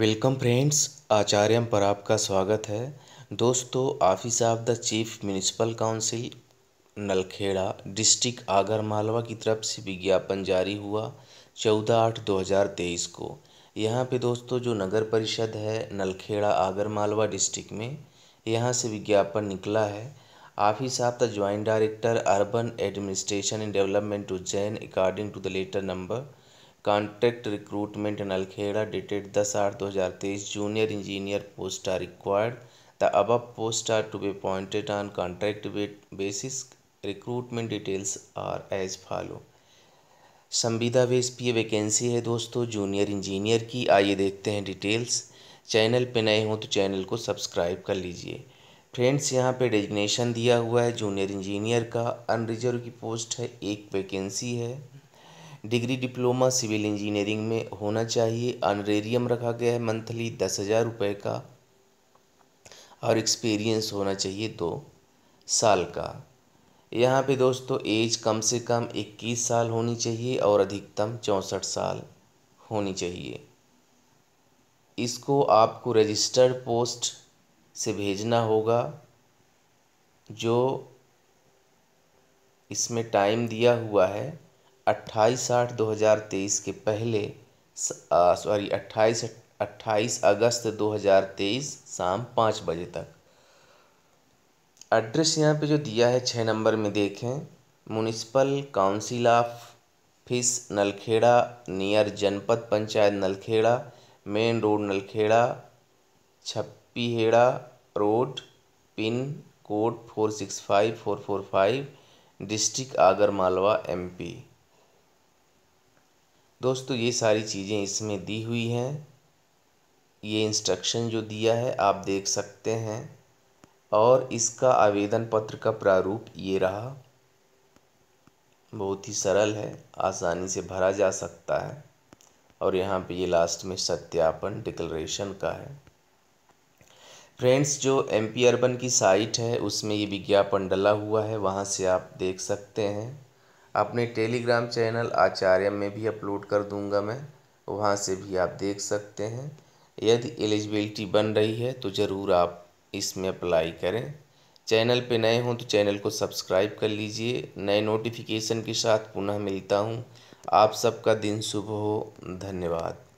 welcome friends आचार्यम पर आपका स्वागत है दोस्तों office of the chief municipal council Nalkheda district Agar Malwa की तरफ से विज्ञापन जारी हुआ चौदह आठ दो हज़ार तेईस को यहाँ पे दोस्तों जो नगर परिषद है नलखेड़ा आगर मालवा डिस्ट्रिक्ट में यहाँ से विज्ञापन निकला है office of the joint director urban administration and development Ujjain according to the letter number contract recruitment Nalkheda dated दस आठ दो हज़ार तेईस junior engineer post are required the above post are to be appointed on contract basis recruitment details are as follow संविदा base पे vacancy है दोस्तों junior engineer की आइए देखते हैं डिटेल्स चैनल पे नए हों तो चैनल को सब्सक्राइब कर लीजिए फ्रेंड्स यहाँ पे डेजिग्नेशन दिया हुआ है जूनियर इंजीनियर का अनरिजर्व की पोस्ट है एक वैकेंसी है डिग्री डिप्लोमा सिविल इंजीनियरिंग में होना चाहिए अनरेरियम रखा गया है मंथली दस हज़ार रुपये का और एक्सपीरियंस होना चाहिए दो साल का यहाँ पे दोस्तों एज कम से कम इक्कीस साल होनी चाहिए और अधिकतम चौंसठ साल होनी चाहिए इसको आपको रजिस्टर्ड पोस्ट से भेजना होगा जो इसमें टाइम दिया हुआ है अट्ठाईस आठ दो हज़ार तेईस के पहले सॉरी अट्ठाईस अट्ठाईस अगस्त दो हज़ार तेईस शाम पाँच बजे तक एड्रेस यहाँ पे जो दिया है छः नंबर में देखें municipal council office Nalkheda near Janpad Panchayat Nalkheda main road Nalkheda Chhapiheda road pin code four six five four four five district Agar Malwa MP दोस्तों ये सारी चीज़ें इसमें दी हुई हैं ये इंस्ट्रक्शन जो दिया है आप देख सकते हैं और इसका आवेदन पत्र का प्रारूप ये रहा बहुत ही सरल है आसानी से भरा जा सकता है और यहाँ पे ये लास्ट में सत्यापन डिक्लरेशन का है फ्रेंड्स जो एम पी अर्बन की साइट है उसमें ये विज्ञापन डला हुआ है वहाँ से आप देख सकते हैं अपने टेलीग्राम चैनल आचार्य में भी अपलोड कर दूँगा मैं वहाँ से भी आप देख सकते हैं यदि एलिजिबिलिटी बन रही है तो ज़रूर आप इसमें अप्लाई करें चैनल पे नए हों तो चैनल को सब्सक्राइब कर लीजिए नए नोटिफिकेशन के साथ पुनः मिलता हूँ आप सबका दिन शुभ हो धन्यवाद